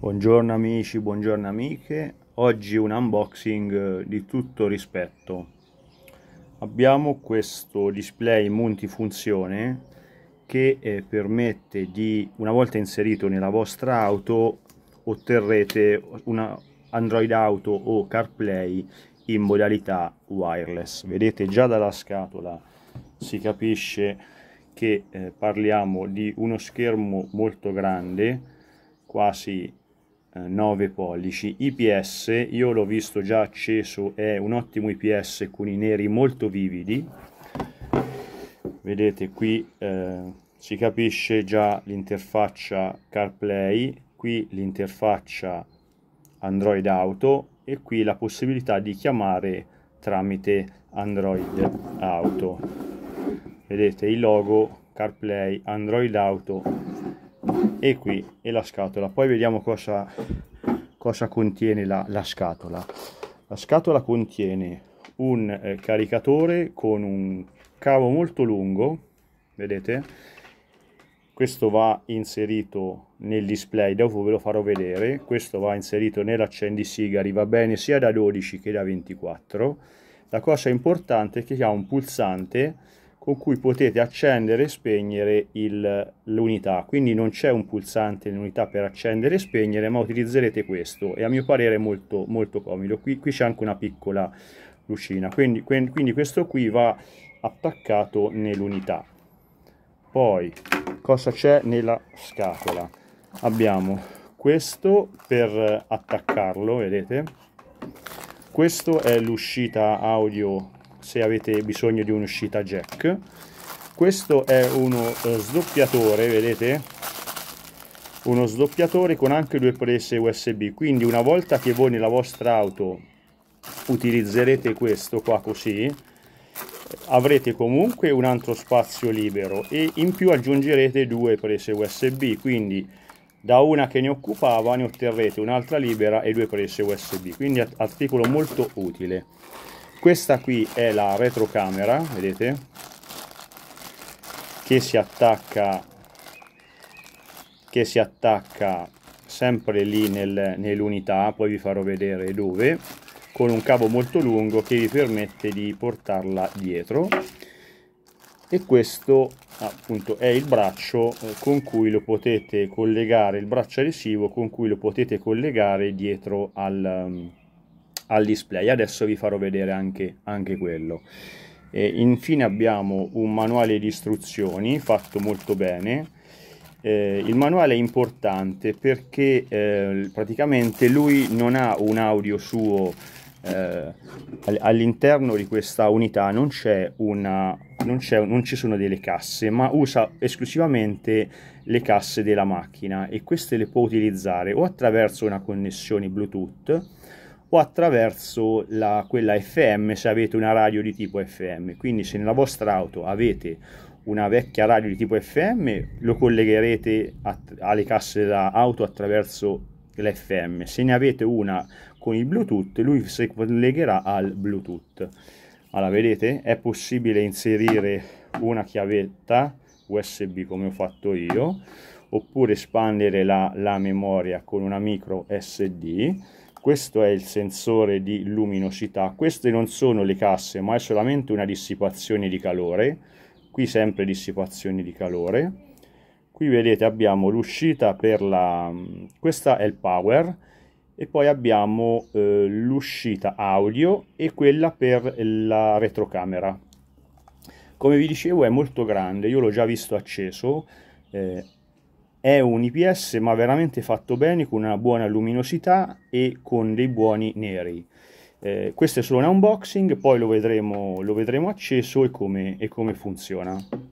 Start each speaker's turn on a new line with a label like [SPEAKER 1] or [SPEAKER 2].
[SPEAKER 1] Buongiorno amici, buongiorno amiche, oggi un unboxing eh, di tutto rispetto. Abbiamo questo display multifunzione che eh, permette di, una volta inserito nella vostra auto, otterrete una Android Auto o CarPlay in modalità wireless. Vedete già dalla scatola si capisce che eh, parliamo di uno schermo molto grande, quasi 9 eh, pollici IPS io l'ho visto già acceso è un ottimo IPS con i neri molto vividi vedete qui eh, si capisce già l'interfaccia CarPlay qui l'interfaccia Android Auto e qui la possibilità di chiamare tramite Android Auto vedete il logo CarPlay Android Auto e qui è la scatola poi vediamo cosa, cosa contiene la, la, scatola la scatola contiene un eh, caricatore con un cavo molto lungo vedete questo va inserito nel display dopo ve lo farò vedere questo va inserito nell'accendisigari va bene sia da 12 che da 24 la cosa importante è che ha un pulsante con cui potete accendere e spegnere l'unità. Quindi non c'è un pulsante nell'unità per accendere e spegnere, ma utilizzerete questo e a mio parere è molto, molto comodo. Qui, qui c'è anche una piccola lucina, quindi, quindi questo qui va attaccato nell'unità. Poi cosa c'è nella scatola? Abbiamo questo per attaccarlo, vedete? Questo è l'uscita audio se avete bisogno di un'uscita jack questo è uno eh, sdoppiatore vedete uno sdoppiatore con anche due prese usb quindi una volta che voi nella vostra auto utilizzerete questo qua così avrete comunque un altro spazio libero e in più aggiungerete due prese usb quindi da una che ne occupava ne otterrete un'altra libera e due prese USB, quindi articolo molto utile questa qui è la retrocamera vedete che si attacca che si attacca sempre lì nel, nell'unità poi vi farò vedere dove con un cavo molto lungo che vi permette di portarla dietro e questo appunto è il braccio eh, con cui lo potete collegare il braccio adesivo con cui lo potete collegare dietro al, al display. Adesso vi farò vedere anche, anche quello. E infine abbiamo un manuale di istruzioni fatto molto bene. Eh, il manuale è importante perché eh, praticamente lui non ha un audio suo eh, all'interno di questa unità non c'è una non, c'è, non ci sono delle casse ma usa esclusivamente le casse della macchina e queste le può utilizzare o attraverso una connessione bluetooth o attraverso la, quella FM se avete una radio di tipo FM. Quindi se nella vostra auto avete una vecchia radio di tipo FM lo collegherete a, alle casse da auto attraverso l'FM. Se ne avete una con il Bluetooth lui si collegherà al Bluetooth. Allora vedete è possibile inserire una chiavetta USB come ho fatto io oppure espandere la, la memoria con una micro SD questo è il sensore di luminosità, queste non sono le casse ma è solamente una dissipazione di calore, qui sempre dissipazione di calore, qui vedete abbiamo l'uscita per la, questa è il power e poi abbiamo eh, l'uscita audio e quella per la retrocamera. Come vi dicevo è molto grande, io l'ho già visto acceso, eh, è un IPS ma veramente fatto bene con una buona luminosità e con dei buoni neri eh, questo è solo un unboxing poi lo vedremo, lo vedremo acceso e come, e come funziona